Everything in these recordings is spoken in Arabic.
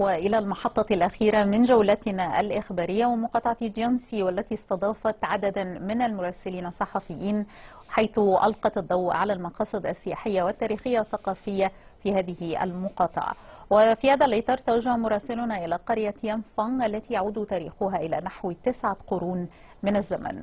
وإلى المحطة الأخيرة من جولتنا الإخبارية ومقاطعة جيانسي والتي استضافت عددا من المراسلين الصحفيين حيث ألقت الضوء على المقاصد السياحية والتاريخية الثقافية في هذه المقاطعة وفي هذا الإطار توجه مراسلنا إلى قرية يانفانغ التي يعود تاريخها إلى نحو تسعة قرون من الزمن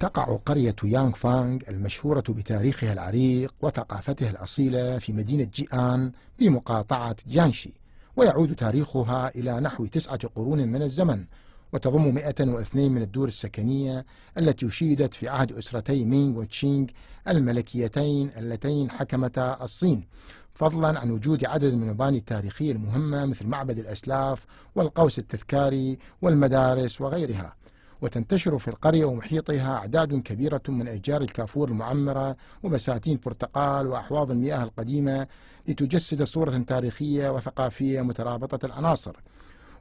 تقع قرية يانغ فانغ المشهورة بتاريخها العريق وثقافتها الأصيلة في مدينة جيان بمقاطعة جانشي ويعود تاريخها إلى نحو تسعة قرون من الزمن وتضم 102 من الدور السكنية التي أشيدت في عهد أسرتي مينغ وتشينغ الملكيتين اللتين حكمتا الصين فضلا عن وجود عدد من المباني التاريخية المهمة مثل معبد الأسلاف والقوس التذكاري والمدارس وغيرها وتنتشر في القرية ومحيطها أعداد كبيرة من أشجار الكافور المعمرة وبساتين برتقال وأحواض المياه القديمة لتجسد صورة تاريخية وثقافية مترابطة العناصر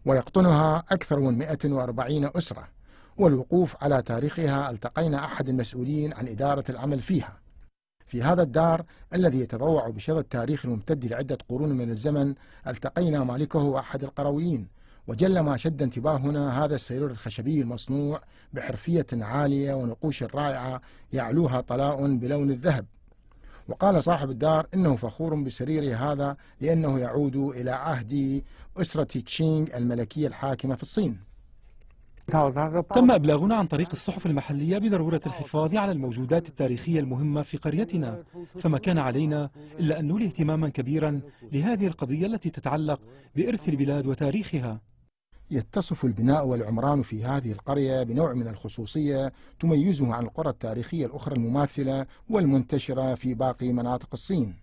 ويقطنها أكثر من 140 أسرة والوقوف على تاريخها التقينا أحد المسؤولين عن إدارة العمل فيها في هذا الدار الذي يتضوع بشذا التاريخ الممتد لعدة قرون من الزمن التقينا مالكه وأحد القرويين وجل ما شد انتباهنا هذا السرير الخشبي المصنوع بحرفية عالية ونقوش رائعة يعلوها طلاء بلون الذهب وقال صاحب الدار إنه فخور بسريره هذا لأنه يعود إلى عهد أسرة تشينغ الملكية الحاكمة في الصين تم إبلاغنا عن طريق الصحف المحلية بضرورة الحفاظ على الموجودات التاريخية المهمة في قريتنا فما كان علينا إلا أن نولي اهتماما كبيرا لهذه القضية التي تتعلق بإرث البلاد وتاريخها يتصف البناء والعمران في هذه القرية بنوع من الخصوصية تميزه عن القرى التاريخية الأخرى المماثلة والمنتشرة في باقي مناطق الصين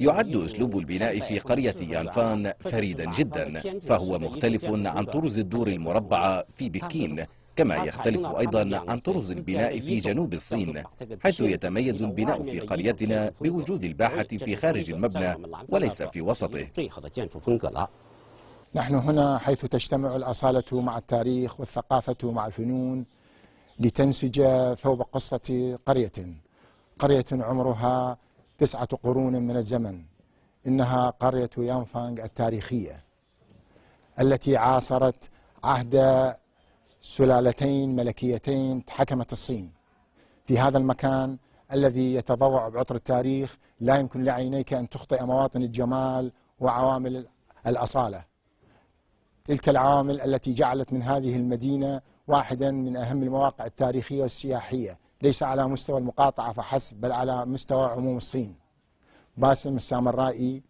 يعد أسلوب البناء في قرية يانفان فريدا جدا فهو مختلف عن طرز الدور المربعة في بكين كما يختلف أيضا عن طرز البناء في جنوب الصين حيث يتميز البناء في قريتنا بوجود الباحة في خارج المبنى وليس في وسطه نحن هنا حيث تجتمع الأصالة مع التاريخ والثقافة مع الفنون لتنسج ثوب قصة قرية قرية عمرها تسعة قرون من الزمن إنها قرية يانفانغ التاريخية التي عاصرت عهد سلالتين ملكيتين حكمت الصين في هذا المكان الذي يتضوع بعطر التاريخ لا يمكن لعينيك أن تخطئ مواطن الجمال وعوامل الأصالة تلك العوامل التي جعلت من هذه المدينة واحدا من أهم المواقع التاريخية والسياحية ليس على مستوى المقاطعة فحسب بل على مستوى عموم الصين باسم السامرائي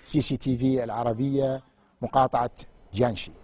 سي سي تي في العربية مقاطعة جانشي